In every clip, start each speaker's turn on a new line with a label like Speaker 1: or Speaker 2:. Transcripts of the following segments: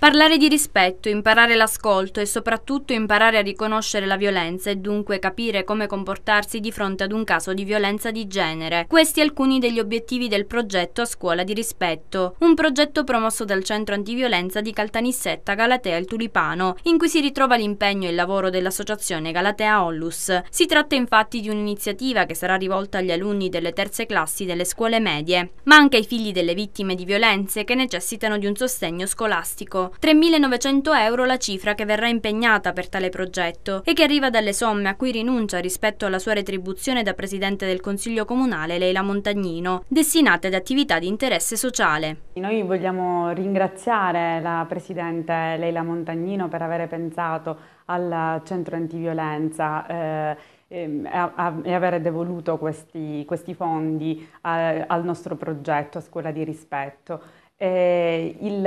Speaker 1: Parlare di rispetto, imparare l'ascolto e soprattutto imparare a riconoscere la violenza e dunque capire come comportarsi di fronte ad un caso di violenza di genere. Questi alcuni degli obiettivi del progetto Scuola di Rispetto, un progetto promosso dal Centro Antiviolenza di Caltanissetta Galatea il Tulipano, in cui si ritrova l'impegno e il lavoro dell'associazione Galatea Ollus. Si tratta infatti di un'iniziativa che sarà rivolta agli alunni delle terze classi delle scuole medie, ma anche ai figli delle vittime di violenze che necessitano di un sostegno scolastico. 3.900 euro la cifra che verrà impegnata per tale progetto e che arriva dalle somme a cui rinuncia rispetto alla sua retribuzione da Presidente del Consiglio Comunale Leila Montagnino, destinate ad attività di interesse sociale.
Speaker 2: Noi vogliamo ringraziare la Presidente Leila Montagnino per aver pensato al centro antiviolenza eh, ehm, e, a, a, e avere devoluto questi, questi fondi a, eh, al nostro progetto a Scuola di Rispetto. Eh, il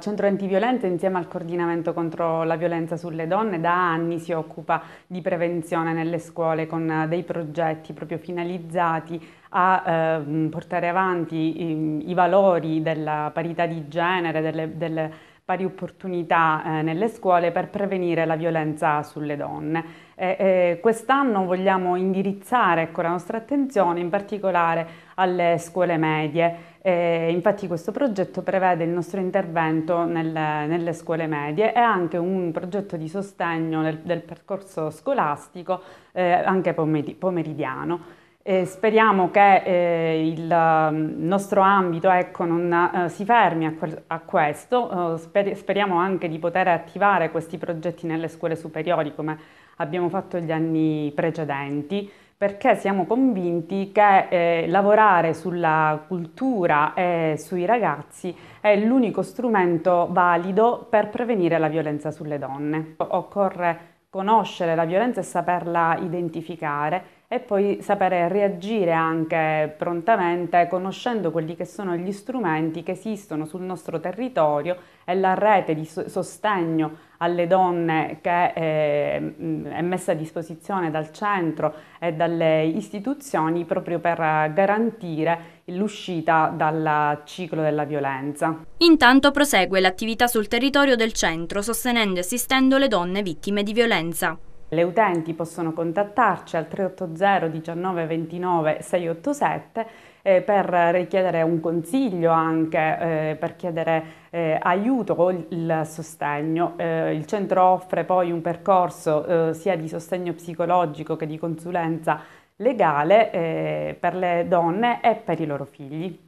Speaker 2: centro antiviolenza insieme al coordinamento contro la violenza sulle donne da anni si occupa di prevenzione nelle scuole con dei progetti proprio finalizzati a eh, portare avanti i, ehm, i, valori della parità di genere, delle, delle pari opportunità eh, nelle scuole per prevenire la violenza sulle donne. Eh, eh, quest'anno vogliamo indirizzare ecco, la nostra attenzione in particolare alle scuole medie. infatti questo progetto prevede il nostro intervento nel, nelle scuole medie e anche un progetto di sostegno del, del percorso scolastico eh, anche pomeridiano. Eh, speriamo che eh, il mm, nostro ambito ecco, non eh, si fermi a, que a questo, eh, sper speriamo anche di poter attivare questi progetti nelle scuole superiori come abbiamo fatto gli anni precedenti, perché siamo convinti che eh, lavorare sulla cultura e sui ragazzi è l'unico strumento valido per prevenire la violenza sulle donne. Occorre conoscere la violenza e saperla identificare e poi sapere reagire anche prontamente conoscendo quelli che sono gli strumenti che esistono sul nostro territorio e la rete di sostegno alle donne che eh, è messa a disposizione dal centro e dalle istituzioni proprio per garantire
Speaker 1: l'uscita dal ciclo della violenza. Intanto prosegue l'attività sul territorio del centro sostenendo e assistendo le donne vittime di violenza. Le utenti possono contattarci al 380 19 29 687 eh,
Speaker 2: per richiedere un consiglio anche, eh, per chiedere eh, aiuto o il sostegno. Eh, il centro offre poi un percorso eh, sia di sostegno psicologico che di consulenza legale eh, per le donne e per i loro figli.